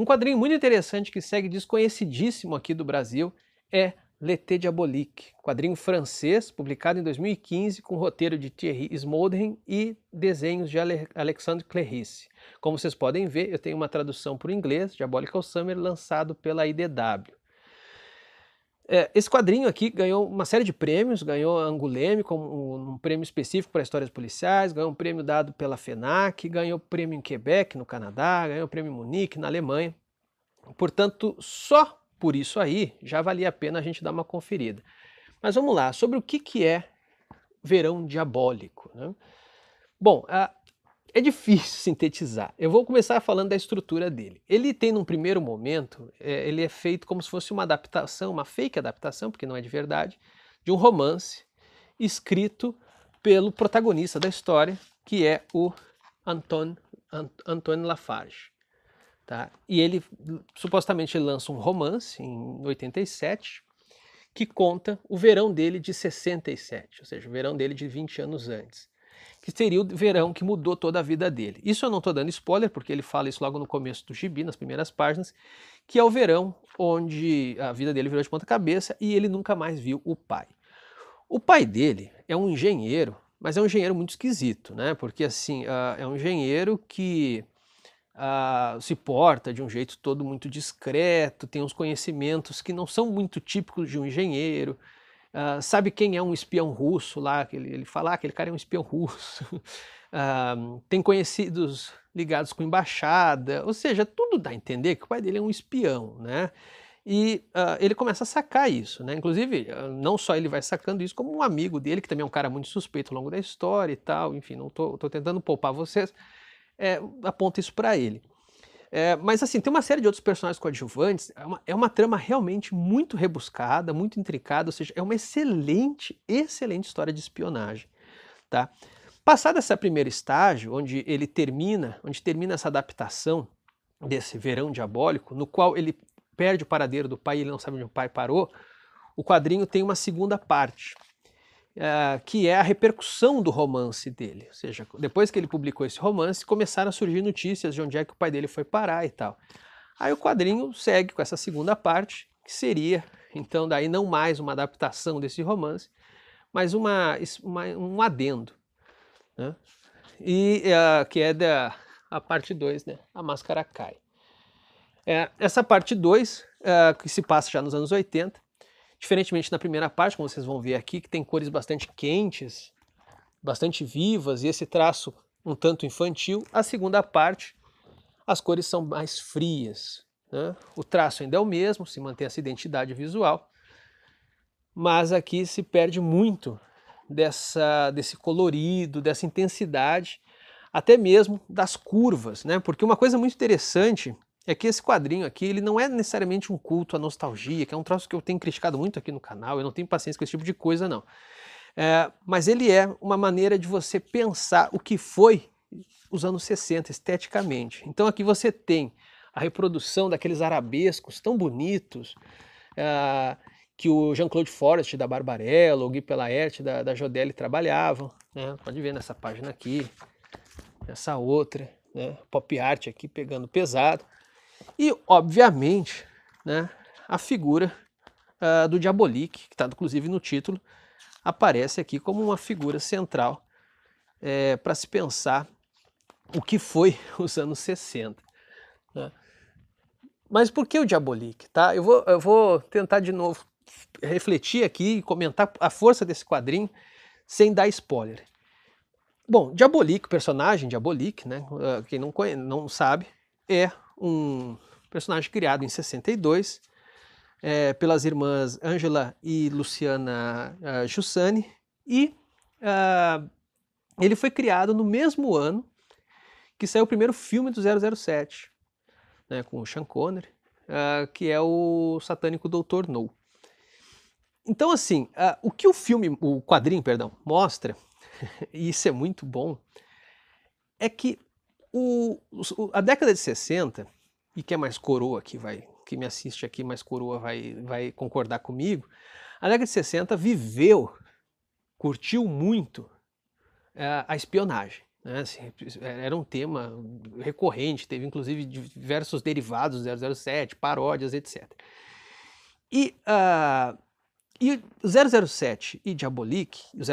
Um quadrinho muito interessante que segue desconhecidíssimo aqui do Brasil é L'été Diabolique, quadrinho francês publicado em 2015 com roteiro de Thierry Smolderen e desenhos de Alexandre Clerice. Como vocês podem ver, eu tenho uma tradução para o inglês, Diabolical Summer, lançado pela IDW. É, esse quadrinho aqui ganhou uma série de prêmios, ganhou a Anguleme como um, um prêmio específico para histórias policiais, ganhou um prêmio dado pela FENAC, ganhou prêmio em Quebec, no Canadá, ganhou prêmio em Munique, na Alemanha. Portanto, só por isso aí já valia a pena a gente dar uma conferida. Mas vamos lá, sobre o que, que é verão diabólico. Né? Bom, a, é difícil sintetizar. Eu vou começar falando da estrutura dele. Ele tem, num primeiro momento, é, ele é feito como se fosse uma adaptação, uma fake adaptação, porque não é de verdade, de um romance escrito pelo protagonista da história, que é o Anton, Ant, Antoine Lafarge. Tá? E ele supostamente lança um romance em 87 que conta o verão dele de 67, ou seja, o verão dele de 20 anos antes que seria o verão que mudou toda a vida dele. Isso eu não estou dando spoiler, porque ele fala isso logo no começo do gibi, nas primeiras páginas, que é o verão onde a vida dele virou de ponta cabeça e ele nunca mais viu o pai. O pai dele é um engenheiro, mas é um engenheiro muito esquisito, né? Porque assim, ah, é um engenheiro que Uh, se porta de um jeito todo muito discreto, tem uns conhecimentos que não são muito típicos de um engenheiro, ah, sabe quem é um espião russo lá? Ele, ele fala, ah, aquele cara é um espião russo. Uh, tem conhecidos ligados com embaixada, ou seja, tudo dá a entender que o pai dele é um espião, né? E uh, ele começa a sacar isso, né? Inclusive, não só ele vai sacando isso, como um amigo dele, que também é um cara muito suspeito ao longo da história e tal, enfim, não tô, tô tentando poupar vocês, é, aponta isso para ele. É, mas assim, tem uma série de outros personagens coadjuvantes, é uma, é uma trama realmente muito rebuscada, muito intricada, ou seja, é uma excelente, excelente história de espionagem, tá? passado essa primeira estágio, onde ele termina, onde termina essa adaptação desse verão diabólico, no qual ele perde o paradeiro do pai e ele não sabe onde o pai parou, o quadrinho tem uma segunda parte, eh, que é a repercussão do romance dele. Ou seja, depois que ele publicou esse romance, começaram a surgir notícias de onde é que o pai dele foi parar e tal. Aí o quadrinho segue com essa segunda parte, que seria, então, daí não mais uma adaptação desse romance, mas uma, uma um adendo. Né? E uh, que é da a parte 2, né? A máscara cai. É, essa parte 2, uh, que se passa já nos anos 80, Diferentemente da primeira parte, como vocês vão ver aqui, que tem cores bastante quentes, bastante vivas e esse traço um tanto infantil, a segunda parte as cores são mais frias. Né? O traço ainda é o mesmo, se mantém essa identidade visual, mas aqui se perde muito dessa, desse colorido, dessa intensidade, até mesmo das curvas, né? Porque uma coisa muito interessante é que esse quadrinho aqui, ele não é necessariamente um culto à nostalgia, que é um troço que eu tenho criticado muito aqui no canal, eu não tenho paciência com esse tipo de coisa, não. É, mas ele é uma maneira de você pensar o que foi os anos 60, esteticamente. Então aqui você tem a reprodução daqueles arabescos tão bonitos, é, que o Jean-Claude Forest da Barbarella, o Guy Pelaert da, da Jodelli trabalhavam, né? Pode ver nessa página aqui, nessa outra, né? Pop art aqui pegando pesado. E, obviamente, né, a figura uh, do Diabolik, que está inclusive no título, aparece aqui como uma figura central é, para se pensar o que foi os anos 60. Né? Mas por que o Diabolik? Tá? Eu, vou, eu vou tentar de novo refletir aqui e comentar a força desse quadrinho sem dar spoiler. Bom, Diabolik, o personagem Diabolik, né? Ah, quem não, conhece, não sabe, é um personagem criado em 62 é, pelas irmãs Angela e Luciana uh, ah, Giussani, e uh, ele foi criado no mesmo ano que saiu o primeiro filme do 007, né, com o Sean Connery, uh, que é o satânico Doutor No. Então, assim, uh, o que o filme, o quadrinho, perdão, mostra, e isso é muito bom, é que o, o, a década de 60, e que é mais coroa que vai, que me assiste aqui, mais coroa vai, vai concordar comigo, a década de 60 viveu, curtiu muito é, a espionagem. Né? Assim, era um tema recorrente, teve inclusive diversos derivados, 007, paródias, etc. E uh, e o 007 e Diabolik, o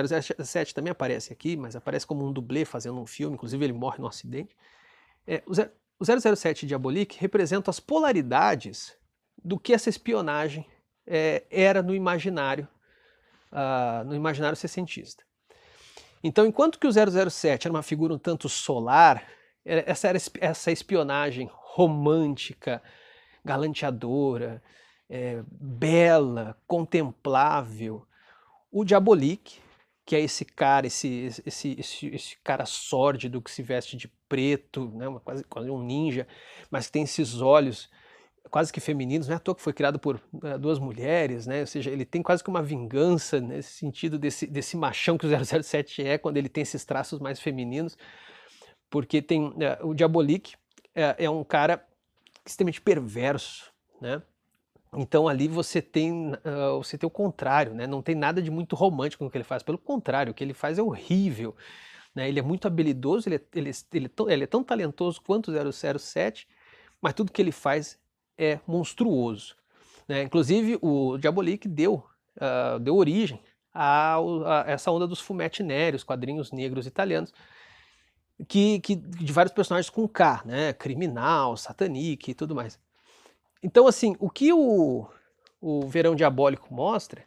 007 também aparece aqui, mas aparece como um dublê fazendo um filme, inclusive ele morre no acidente. É, o 007 e Diabolik representam as polaridades do que essa espionagem é, era no imaginário, uh, no imaginário sessentista. Então, enquanto que o 007 era uma figura um tanto solar, é, essa, era, essa espionagem romântica, galanteadora, é, bela, contemplável. O Diabolik, que é esse cara, esse, esse, esse, esse, cara sórdido que se veste de preto, né, quase, quase um ninja, mas que tem esses olhos quase que femininos, não é à toa que foi criado por eh, duas mulheres, né? Ou seja, ele tem quase que uma vingança nesse sentido desse, desse machão que o 007 é, quando ele tem esses traços mais femininos, porque tem eh, o Diabolik eh, é um cara extremamente perverso, né? Então ali você tem, uh, você tem o contrário, né? Não tem nada de muito romântico no que ele faz, pelo contrário, o que ele faz é horrível. Né? Ele é muito habilidoso, ele é, ele, ele, é tão, ele é tão talentoso quanto 007, mas tudo que ele faz é monstruoso. Né? Inclusive, o Diabolik deu, uh, deu origem a, a, essa onda dos fumetinérios, quadrinhos negros italianos, que, que, de vários personagens com K, né? criminal, satanique e tudo mais. Então, assim, o que o, o verão diabólico mostra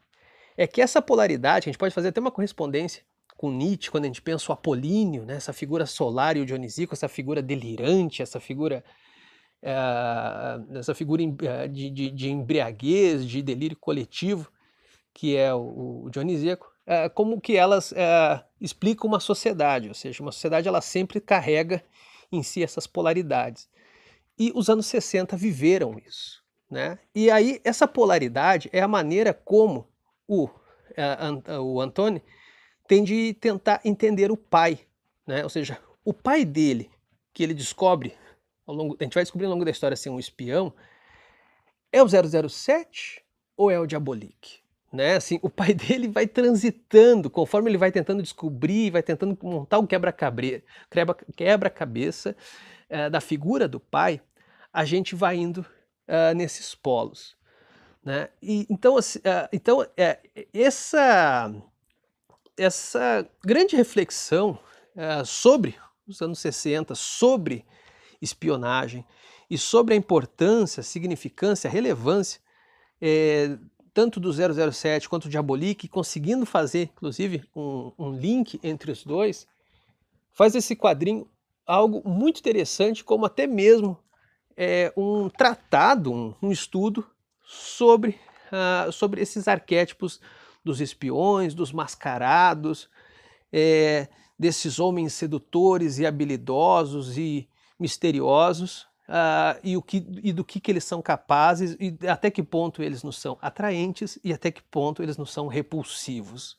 é que essa polaridade, a gente pode fazer até uma correspondência com Nietzsche, quando a gente pensa o Apolíneo, né, essa figura solar e o Dionisíaco, essa figura delirante, essa figura é, essa figura eh, de, de, de, embriaguez, de delírio coletivo, que é o, o dionisíaco, é, eh, como que elas é, explicam uma sociedade, ou seja, uma sociedade ela sempre carrega em si essas polaridades e os anos 60 viveram isso. Né? E aí, essa polaridade é a maneira como o, eh, o Antônio tem de tentar entender o pai. Né? Ou seja, o pai dele, que ele descobre, ao longo, a gente vai descobrir ao longo da história ser assim, um espião, é o 007 ou é o Diabolik? Né? Assim, o pai dele vai transitando, conforme ele vai tentando descobrir, vai tentando montar um quebra-cabeça quebra, eh, quebra, é, da figura do pai, a gente vai indo uh, nesses polos. Né? E, então, assim, uh, então é, essa, essa grande reflexão uh, sobre os anos 60, sobre espionagem e sobre a importância, significância, relevância é, tanto do 007 quanto do Diabolik, conseguindo fazer, inclusive, um, um, link entre os dois, faz esse quadrinho algo muito interessante, como até mesmo é, um tratado, um, um estudo sobre, uh, sobre esses arquétipos dos espiões, dos mascarados, é, desses homens sedutores e habilidosos e misteriosos uh, e, o que, e do que, que eles são capazes e até que ponto eles nos são atraentes e até que ponto eles nos são repulsivos.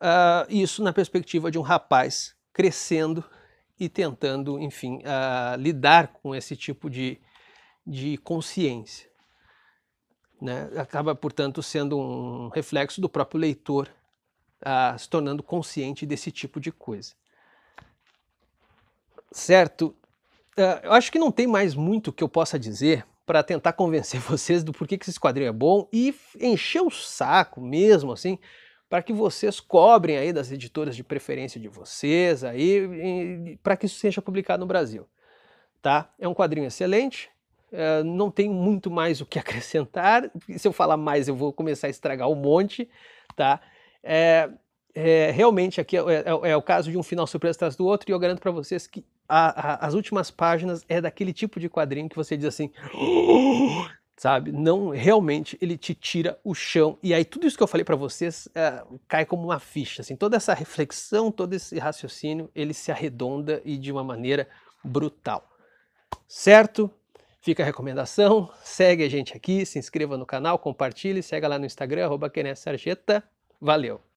Uh, isso na perspectiva de um rapaz crescendo e tentando, enfim, uh, lidar com esse tipo de, de consciência. Né? Acaba, portanto, sendo um reflexo do próprio leitor uh, se tornando consciente desse tipo de coisa. Certo? Uh, eu acho que não tem mais muito que eu possa dizer para tentar convencer vocês do porquê que esse quadrinho é bom e encher o saco mesmo, assim, para que vocês cobrem aí das editoras de preferência de vocês aí, para que isso seja publicado no Brasil. Tá? É um quadrinho excelente, é, não tenho muito mais o que acrescentar. Se eu falar mais, eu vou começar a estragar um monte, tá? É, é, realmente aqui é, é, é, o caso de um final surpresa atrás do outro, e eu garanto para vocês que a, a, as últimas páginas é daquele tipo de quadrinho que você diz assim: oh, sabe? Não, realmente ele te tira o chão. E aí tudo isso que eu falei para vocês é, cai como uma ficha, assim, toda essa reflexão, todo esse raciocínio, ele se arredonda e de uma maneira brutal. Certo? Fica a recomendação, segue a gente aqui, se inscreva no canal, compartilhe, segue lá no Instagram, arroba Sarjeta. Valeu!